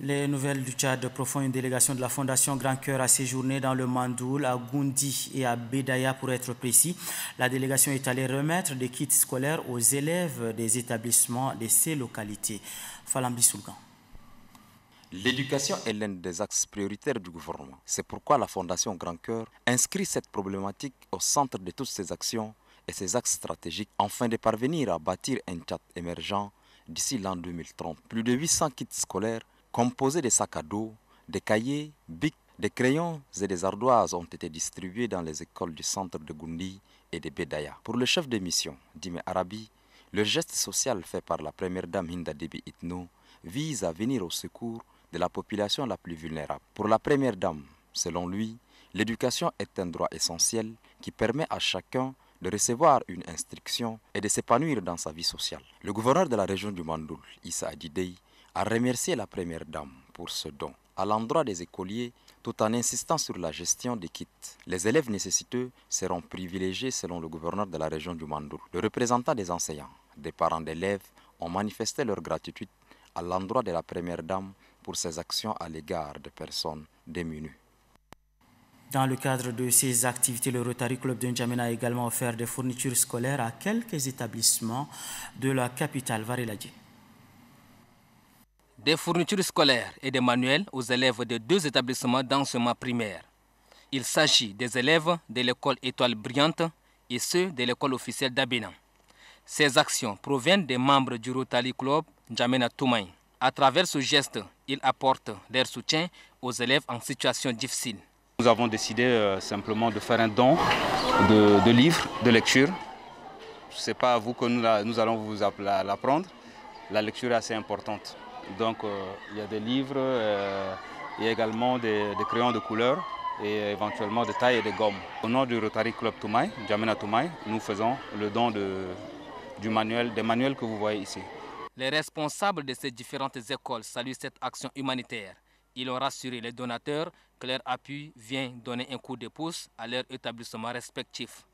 Les nouvelles du Tchad profond, une délégation de la Fondation Grand Cœur a séjourné dans le Mandoul, à Goundi et à Bedaya pour être précis. La délégation est allée remettre des kits scolaires aux élèves des établissements de ces localités. Falambi L'éducation est l'un des axes prioritaires du gouvernement. C'est pourquoi la Fondation Grand Cœur inscrit cette problématique au centre de toutes ses actions et ses axes stratégiques afin de parvenir à bâtir un Tchad émergent d'ici l'an 2030. Plus de 800 kits scolaires Composés de sacs à dos, de cahiers, bics, des crayons et des ardoises ont été distribués dans les écoles du centre de Gundi et de Bedaya. Pour le chef de mission, Dime Arabi, le geste social fait par la première dame Hinda Debi Itno vise à venir au secours de la population la plus vulnérable. Pour la première dame, selon lui, l'éducation est un droit essentiel qui permet à chacun de recevoir une instruction et de s'épanouir dans sa vie sociale. Le gouverneur de la région du Mandoul, Issa Adidei, à remercier la Première Dame pour ce don à l'endroit des écoliers tout en insistant sur la gestion des kits. Les élèves nécessiteux seront privilégiés selon le gouverneur de la région du Mandour. Le représentant des enseignants, des parents d'élèves ont manifesté leur gratitude à l'endroit de la Première Dame pour ses actions à l'égard des personnes démunies. Dans le cadre de ces activités, le Rotary Club de N'Djamena a également offert des fournitures scolaires à quelques établissements de la capitale Vareladi des fournitures scolaires et des manuels aux élèves de deux établissements dans ce d'enseignement primaire. Il s'agit des élèves de l'école Étoile Brillante et ceux de l'école officielle d'Abena. Ces actions proviennent des membres du Rotary Club Jamena Toumaï. À travers ce geste, ils apportent leur soutien aux élèves en situation difficile. Nous avons décidé euh, simplement de faire un don de, livres, de lecture. Ce sais pas à vous que nous, nous allons vous l'apprendre. La lecture est assez importante. Donc euh, il y a des livres, il y a également des, crayons de couleur et éventuellement des tailles et des gommes. Au nom du Rotary Club Toumaï, Jamena Toumaï, nous faisons le don du manuel, des manuels que vous voyez ici. Les responsables de ces différentes écoles saluent cette action humanitaire. Ils ont rassuré les donateurs que leur appui vient donner un coup de pouce à leur établissement respectif.